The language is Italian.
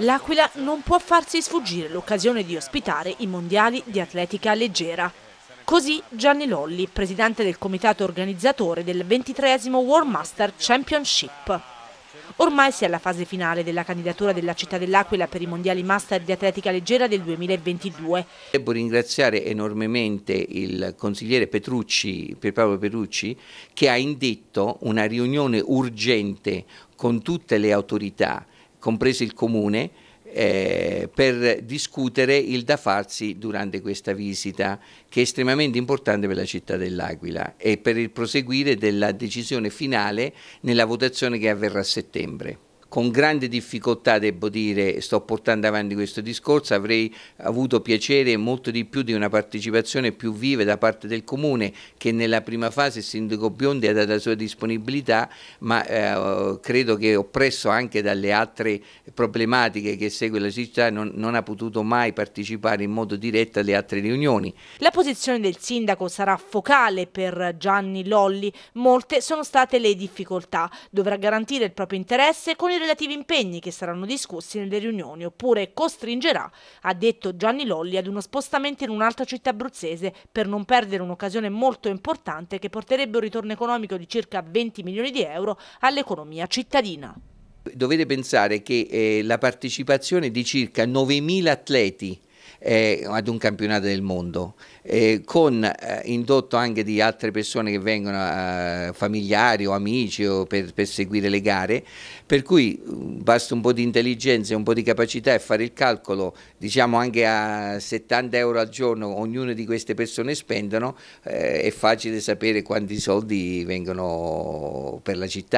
L'Aquila non può farsi sfuggire l'occasione di ospitare i mondiali di atletica leggera. Così Gianni Lolli, presidente del comitato organizzatore del 23 World Master Championship. Ormai si è alla fase finale della candidatura della città dell'Aquila per i mondiali master di atletica leggera del 2022. Devo ringraziare enormemente il consigliere Petrucci, Pierpaolo Petrucci, che ha indetto una riunione urgente con tutte le autorità compreso il comune, eh, per discutere il da farsi durante questa visita che è estremamente importante per la città dell'Aquila e per il proseguire della decisione finale nella votazione che avverrà a settembre con grande difficoltà devo dire, sto portando avanti questo discorso, avrei avuto piacere molto di più di una partecipazione più viva da parte del Comune che nella prima fase il Sindaco Biondi ha dato la sua disponibilità, ma eh, credo che oppresso anche dalle altre problematiche che segue la città non, non ha potuto mai partecipare in modo diretto alle altre riunioni. La posizione del Sindaco sarà focale per Gianni Lolli, molte sono state le difficoltà, dovrà garantire il proprio interesse con il i relativi impegni che saranno discussi nelle riunioni, oppure costringerà, ha detto Gianni Lolli, ad uno spostamento in un'altra città abruzzese per non perdere un'occasione molto importante che porterebbe un ritorno economico di circa 20 milioni di euro all'economia cittadina. Dovete pensare che eh, la partecipazione di circa 9.000 atleti eh, ad un campionato del mondo, eh, con eh, indotto anche di altre persone che vengono eh, familiari o amici o per, per, seguire le gare, per cui mm, basta un po' di intelligenza e un po' di capacità e fare il calcolo, diciamo anche a 70 euro al giorno ognuna di queste persone spendono, eh, è facile sapere quanti soldi vengono per la città.